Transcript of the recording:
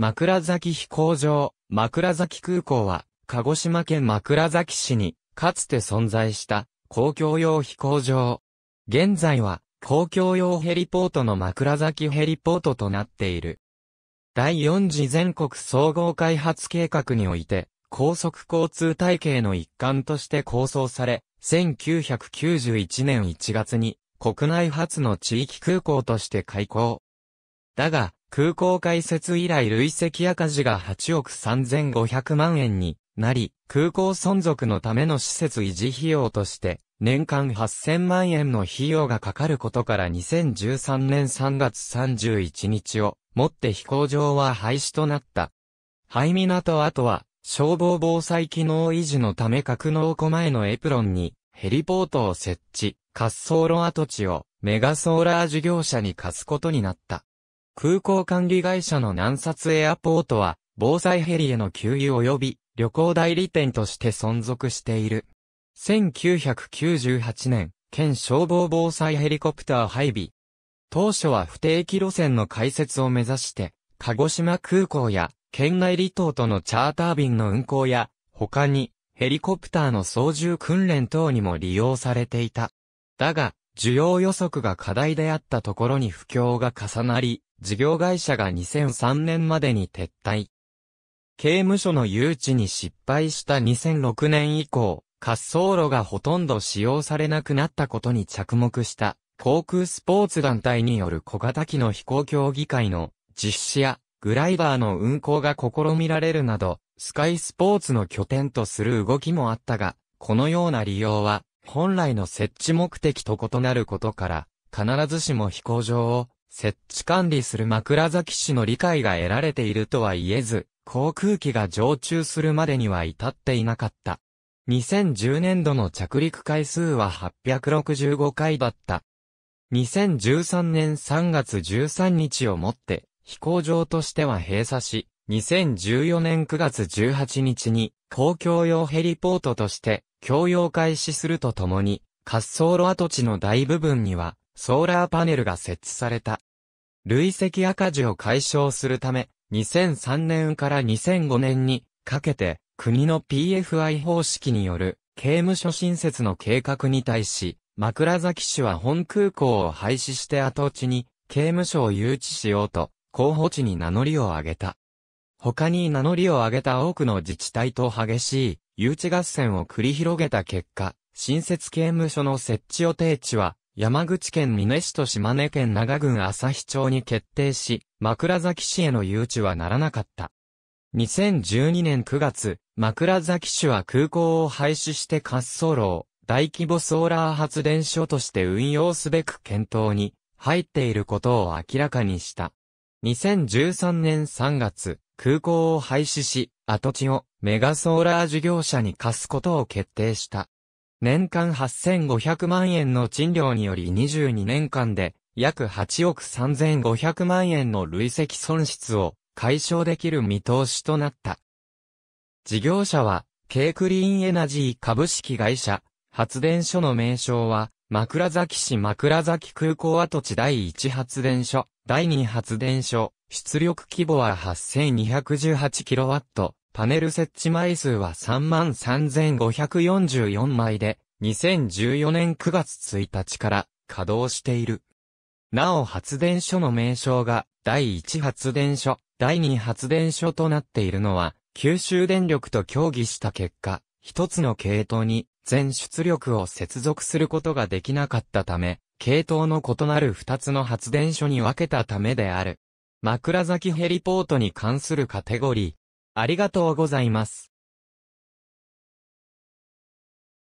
枕崎飛行場、枕崎空港は、鹿児島県枕崎市に、かつて存在した、公共用飛行場。現在は、公共用ヘリポートの枕崎ヘリポートとなっている。第4次全国総合開発計画において、高速交通体系の一環として構想され、1991年1月に、国内初の地域空港として開港。だが、空港開設以来累積赤字が8億3500万円になり、空港存続のための施設維持費用として、年間8000万円の費用がかかることから2013年3月31日をもって飛行場は廃止となった。廃港跡は、消防防災機能維持のため格納庫前のエプロンにヘリポートを設置、滑走路跡地をメガソーラー事業者に貸すことになった。空港管理会社の南札エアポートは、防災ヘリへの給油及び旅行代理店として存続している。1998年、県消防防災ヘリコプター配備。当初は不定期路線の開設を目指して、鹿児島空港や県内離島とのチャーター便の運航や、他にヘリコプターの操縦訓練等にも利用されていた。だが、需要予測が課題であったところに不況が重なり、事業会社が2003年までに撤退。刑務所の誘致に失敗した2006年以降、滑走路がほとんど使用されなくなったことに着目した航空スポーツ団体による小型機の飛行協議会の実施やグライダーの運行が試みられるなど、スカイスポーツの拠点とする動きもあったが、このような利用は本来の設置目的と異なることから、必ずしも飛行場を設置管理する枕崎市の理解が得られているとは言えず、航空機が常駐するまでには至っていなかった。2010年度の着陸回数は865回だった。2013年3月13日をもって、飛行場としては閉鎖し、2014年9月18日に公共用ヘリポートとして供用開始するとともに、滑走路跡地の大部分には、ソーラーパネルが設置された。累積赤字を解消するため、2003年から2005年にかけて、国の PFI 方式による刑務所新設の計画に対し、枕崎市は本空港を廃止して跡地に刑務所を誘致しようと、候補地に名乗りを上げた。他に名乗りを上げた多くの自治体と激しい誘致合戦を繰り広げた結果、新設刑務所の設置予定地は、山口県美祢市と島根県長郡日町に決定し、枕崎市への誘致はならなかった。2012年9月、枕崎市は空港を廃止して滑走路を大規模ソーラー発電所として運用すべく検討に入っていることを明らかにした。2013年3月、空港を廃止し、跡地をメガソーラー事業者に貸すことを決定した。年間8500万円の賃料により22年間で約8億3500万円の累積損失を解消できる見通しとなった。事業者は、K クリーンエナジー株式会社、発電所の名称は、枕崎市枕崎空港跡地第1発電所、第2発電所、出力規模は 8218kW、パネル設置枚数は33,544枚で、2014年9月1日から稼働している。なお発電所の名称が第1発電所、第2発電所となっているのは、九州電力と協議した結果、一つの系統に全出力を接続することができなかったため、系統の異なる二つの発電所に分けたためである。枕崎ヘリポートに関するカテゴリー。ありがとうございます。